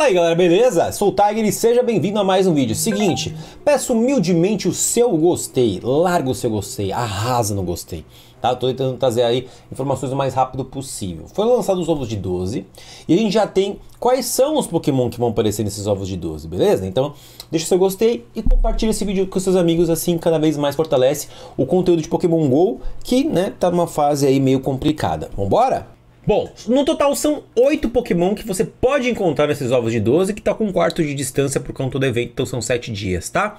Fala aí galera, beleza? Sou o Tiger e seja bem-vindo a mais um vídeo. Seguinte, peço humildemente o seu gostei, larga o seu gostei, arrasa no gostei. Tá? Tô tentando trazer aí informações o mais rápido possível. Foram lançados os ovos de 12 e a gente já tem quais são os Pokémon que vão aparecer nesses ovos de 12, beleza? Então, deixa o seu gostei e compartilha esse vídeo com seus amigos, assim cada vez mais fortalece o conteúdo de Pokémon GO, que, né, tá numa fase aí meio complicada. Vambora? Bom, no total são 8 Pokémon que você pode encontrar nesses ovos de 12, que tá com um quarto de distância por conta do evento, então são 7 dias, tá?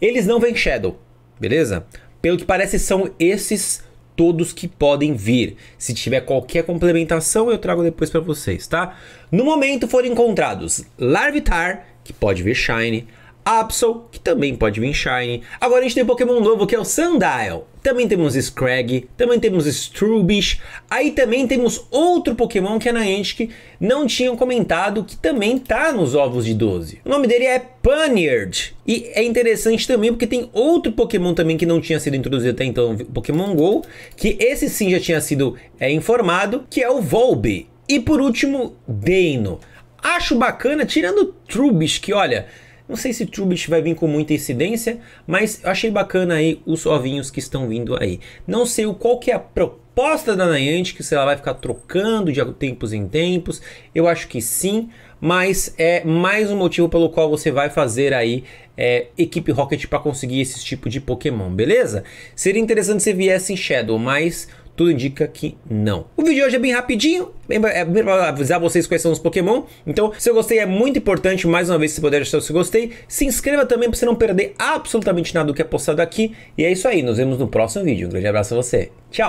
Eles não vêm Shadow, beleza? Pelo que parece, são esses todos que podem vir. Se tiver qualquer complementação, eu trago depois para vocês, tá? No momento foram encontrados Larvitar, que pode vir Shine, Absol, que também pode vir Shiny. Agora a gente tem um Pokémon novo que é o Sundial. Também temos Scrag, também temos Strubish. Aí também temos outro Pokémon que a é na não tinha comentado, que também tá nos ovos de 12. O nome dele é Puniard. E é interessante também porque tem outro Pokémon também que não tinha sido introduzido até então, Pokémon GO, que esse sim já tinha sido é, informado, que é o Volbe. E por último, Deino. Acho bacana, tirando Trubish, que olha, não sei se Trubit vai vir com muita incidência, mas achei bacana aí os ovinhos que estão vindo aí. Não sei qual que é a proposta da Niantic, que se ela vai ficar trocando de tempos em tempos. Eu acho que sim, mas é mais um motivo pelo qual você vai fazer aí é, equipe Rocket para conseguir esse tipo de Pokémon, beleza? Seria interessante se viesse em Shadow, mas tudo indica que não. O vídeo de hoje é bem rapidinho. Lembra, é pra avisar vocês quais são os Pokémon. Então, se eu gostei é muito importante. Mais uma vez, se puder deixar o seu gostei. Se inscreva também para você não perder absolutamente nada do que é postado aqui. E é isso aí. Nos vemos no próximo vídeo. Um grande abraço a você. Tchau!